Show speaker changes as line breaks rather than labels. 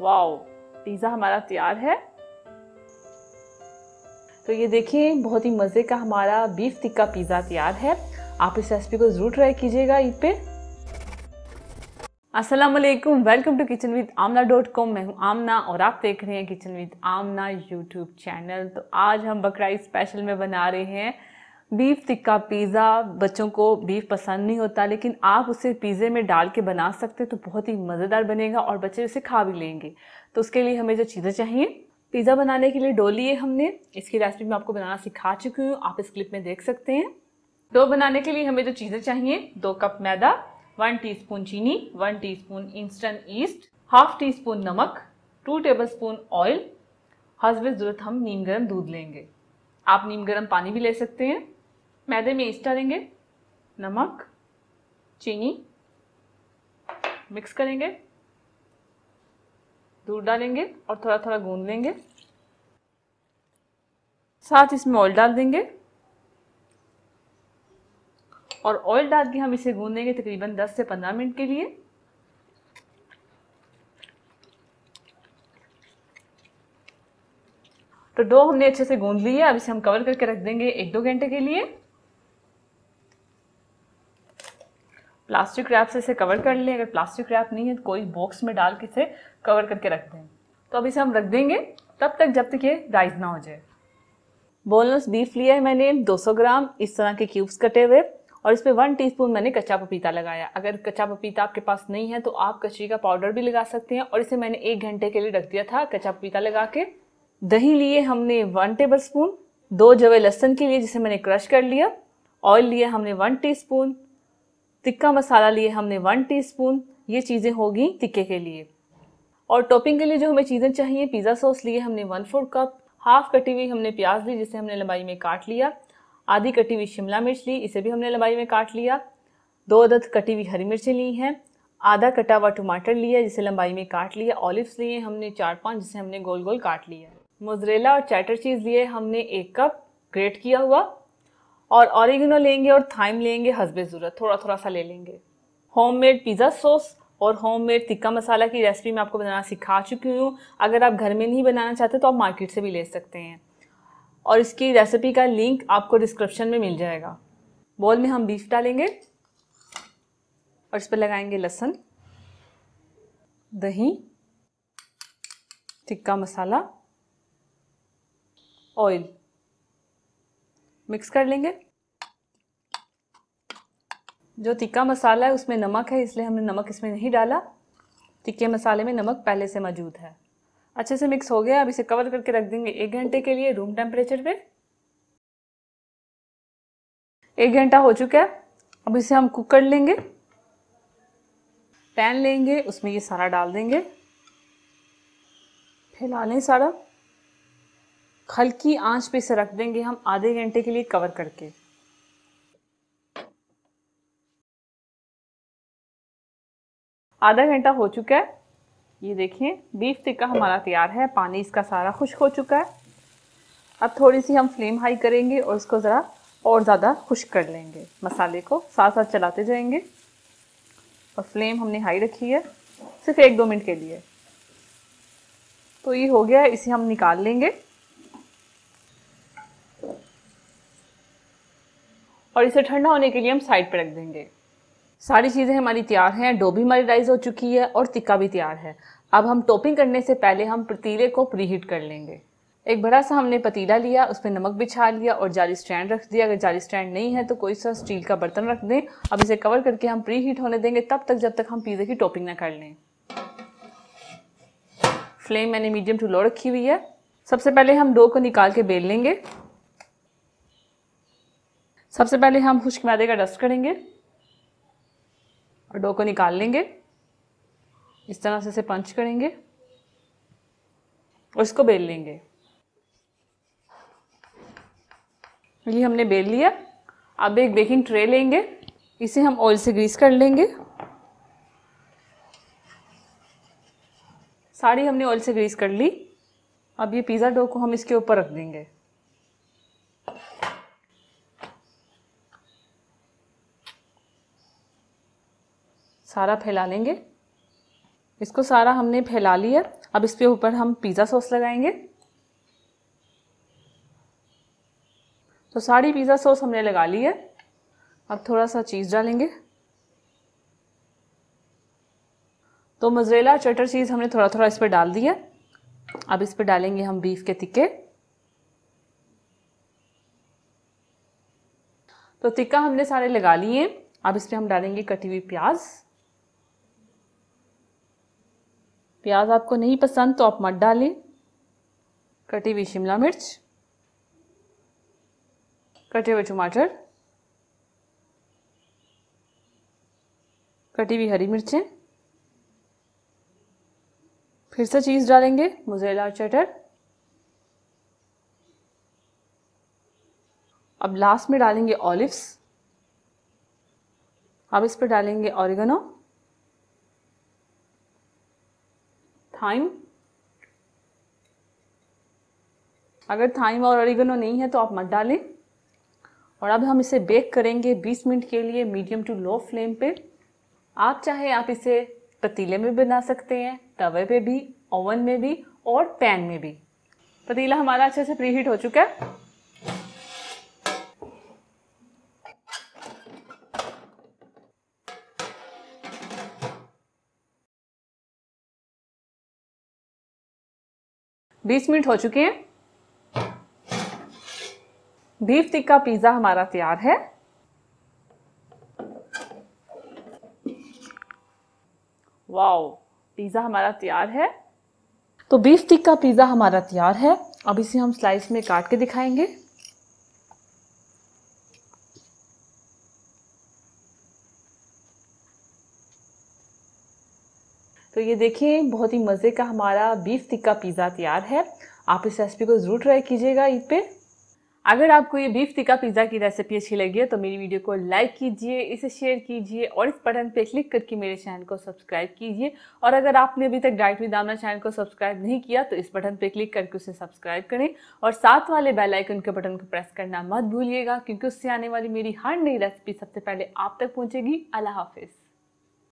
wow pizza हमारा तैयार है तो ये देखिए बहुत ही मज़े का हमारा बीफ टिक्का पिज़्ज़ा तैयार है आप इस रेसिपी को ज़रूर ट्राई कीजिएगा ईद पे असलम welcome to kitchen with Aamna dot com मैं हूँ आमना और आप देख रहे हैं kitchen with Aamna YouTube channel तो आज हम बकराई स्पेशल में बना रहे हैं बीफ टिक्का पिज़्ज़ा बच्चों को बीफ पसंद नहीं होता लेकिन आप उसे पिज़्ज़े में डाल के बना सकते हैं तो बहुत ही मज़ेदार बनेगा और बच्चे उसे खा भी लेंगे तो उसके लिए हमें जो चीज़ें चाहिए पिज़्ज़ा बनाने के लिए डो लिए हमने इसकी रेसिपी मैं आपको बनाना सिखा चुकी हूँ आप इस क्लिप में देख सकते हैं डो बनाने के लिए हमें जो चीज़ें चाहिए दो कप मैदा वन टी चीनी one T instant yeast half teaspoon नमक टू टेबल स्पून ऑयल हसबे ज़रूरत हम नीम गर्म दूध लेंगे आप नीम गर्म पानी भी ले सकते हैं मैदे में ईस्ट डालेंगे नमक चीनी मिक्स करेंगे दूध डालेंगे और थोड़ा थोड़ा गूंद लेंगे साथ इसमें ऑयल डाल देंगे और ऑयल डाल के हम इसे गूंदेंगे तकरीबन 10 से 15 मिनट के लिए तो डो हमने अच्छे से गूंद ली है अब इसे हम कवर करके रख देंगे एक दो घंटे के लिए प्लास्टिक रैप से इसे कवर कर लें अगर प्लास्टिक रैप नहीं है तो कोई बॉक्स में डाल के इसे कवर करके रख दें तो अब इसे हम रख देंगे तब तक जब तक ये राइज ना हो जाए बोनलेस बीफ लिया है मैंने 200 ग्राम इस तरह के क्यूब्स कटे हुए और इस पर वन टीस्पून मैंने कच्चा पपीता लगाया अगर कच्चा पपीता आपके पास नहीं है तो आप कचरी का पाउडर भी लगा सकते हैं और इसे मैंने एक घंटे के लिए रख दिया था कच्चा पपीता लगा के दही लिए हमने वन टेबल स्पून दो जवे लहसन के लिए जिसे मैंने क्रश कर लिया ऑयल लिया हमने वन टी टिक्का मसाला लिए हमने वन टी ये चीज़ें होगी टिक्के के लिए और टॉपिंग के लिए जो हमें चीज़ें चाहिए पिज़्ज़ा सॉस लिए हमने वन फोर कप हाफ कटी हुई हमने प्याज ली जिसे हमने लंबाई में काट लिया आधी कटी हुई शिमला मिर्च ली इसे भी हमने लंबाई में काट लिया दो अदद कटी हुई हरी मिर्चें ली हैं आधा कटा हुआ टमाटर लिया जिसे लंबाई में काट लिया ऑलिव्स लिए हमने चार पाँच जिसे हमने गोल गोल काट लिया मोजरेला और चैटर चीज़ लिए हमने एक कप ग्रेट किया हुआ और ऑरिगिनो लेंगे और थाइम लेंगे हसबे ज़रूरत थोड़ा थोड़ा सा ले लेंगे होममेड पिज़्ज़ा सॉस और होममेड टिक्का मसाला की रेसिपी मैं आपको बनाना सिखा चुकी हूँ अगर आप घर में नहीं बनाना चाहते तो आप मार्केट से भी ले सकते हैं और इसकी रेसिपी का लिंक आपको डिस्क्रिप्शन में मिल जाएगा बॉल में हम बीफ डालेंगे और इस पर लगाएंगे लहसुन दही टिक्का मसाला ऑयल मिक्स कर लेंगे जो तिक्का मसाला है उसमें नमक है इसलिए हमने नमक इसमें नहीं डाला तिक्के मसाले में नमक पहले से मौजूद है अच्छे से मिक्स हो गया अब इसे कवर करके रख देंगे एक घंटे के लिए रूम टेम्परेचर पे एक घंटा हो चुका है अब इसे हम कुक कर लेंगे पैन लेंगे उसमें ये सारा डाल देंगे फैला लें सारा हल्की आंच पे इसे रख देंगे हम आधे घंटे के लिए कवर करके आधा घंटा हो चुका है ये देखें बीफ टिक्का हमारा तैयार है पानी इसका सारा खुश्क हो चुका है अब थोड़ी सी हम फ्लेम हाई करेंगे और इसको ज़रा और ज़्यादा खुश्क कर लेंगे मसाले को साथ साथ चलाते जाएंगे और फ्लेम हमने हाई रखी है सिर्फ एक दो मिनट के लिए तो ये हो गया है इसे हम निकाल लेंगे और इसे ठंडा होने के लिए हम साइड पर रख देंगे सारी चीज़ें हमारी तैयार हैं डो भी हमारी राइज हो चुकी है और तिक्का भी तैयार है अब हम टॉपिंग करने से पहले हम पतीले को प्रीहीट कर लेंगे एक बड़ा सा हमने पतीला लिया उस पर नमक बिछा लिया और जाली स्टैंड रख दिया अगर जाली स्टैंड नहीं है तो कोई सा स्टील का बर्तन रख दें अब इसे कवर करके हम प्री हीट होने देंगे तब तक जब तक हम पिज़्ज़े की टॉपिंग ना कर लें फ्लेम मैंने मीडियम टू लो रखी हुई है सबसे पहले हम डो को निकाल के बेल लेंगे सबसे पहले हम खुश्क मैदे का डस्ट करेंगे और डो को निकाल लेंगे इस तरह से इसे पंच करेंगे और इसको बेल लेंगे ये हमने बेल लिया अब एक बेकिंग ट्रे लेंगे इसे हम ऑयल से ग्रीस कर लेंगे साड़ी हमने ऑयल से ग्रीस कर ली अब ये पिज़्ज़ा डो को हम इसके ऊपर रख देंगे सारा फैला लेंगे इसको सारा हमने फैला लिया अब इसके ऊपर हम पिज़्ज़ा सॉस लगाएंगे तो सारी पिज़्ज़ा सॉस हमने लगा ली है अब थोड़ा सा चीज़ डालेंगे तो मजरेला चटर चीज़ हमने थोड़ा थोड़ा इस पर डाल दिया अब इस पर डालेंगे हम बीफ के तिक्के तो तिक्का हमने सारे लगा लिए अब इस पर हम डालेंगे कटी हुई प्याज़ प्याज आपको नहीं पसंद तो आप मत डालें कटी हुई शिमला मिर्च कटे हुए टमाटर कटी हुई हरी मिर्चें फिर से चीज़ डालेंगे मुजरेला चटर अब लास्ट में डालेंगे ऑलिव्स अब इस पर डालेंगे ऑरिगनो थाइम अगर थाइम और ओरिगनो नहीं है तो आप मत डालें और अब हम इसे बेक करेंगे 20 मिनट के लिए मीडियम टू लो फ्लेम पे आप चाहे आप इसे पतीले में बना सकते हैं तवे पे भी ओवन में भी और पैन में भी पतीला हमारा अच्छे से प्रीहीट हो चुका है बीस मिनट हो चुके हैं बीफ टिक्का पिज़्ज़ा हमारा तैयार है वाओ पिज़्ज़ा हमारा तैयार है तो बीफ टिक्का पिज़्ज़ा हमारा तैयार है अब इसे हम स्लाइस में काट के दिखाएंगे तो ये देखिए बहुत ही मज़े का हमारा बीफ टिक्का पिज़्ज़ा तैयार है आप इस रेसिपी को ज़रूर ट्राई कीजिएगा ईद पे अगर आपको ये बीफ टिक्का पिज़्ज़ा की रेसिपी अच्छी लगी है तो मेरी वीडियो को लाइक कीजिए इसे शेयर कीजिए और इस बटन पे क्लिक करके मेरे चैनल को सब्सक्राइब कीजिए और अगर आपने अभी तक डाइट विद आमना चैनल को सब्सक्राइब नहीं किया तो इस बटन पे क्लिक करके उसे सब्सक्राइब करें और साथ वाले बेल आइकन के बटन को प्रेस करना मत भूलिएगा क्योंकि उससे आने वाली मेरी हर नई रेसिपी सबसे पहले आप तक पहुँचेगी अल्लाह हाफिज़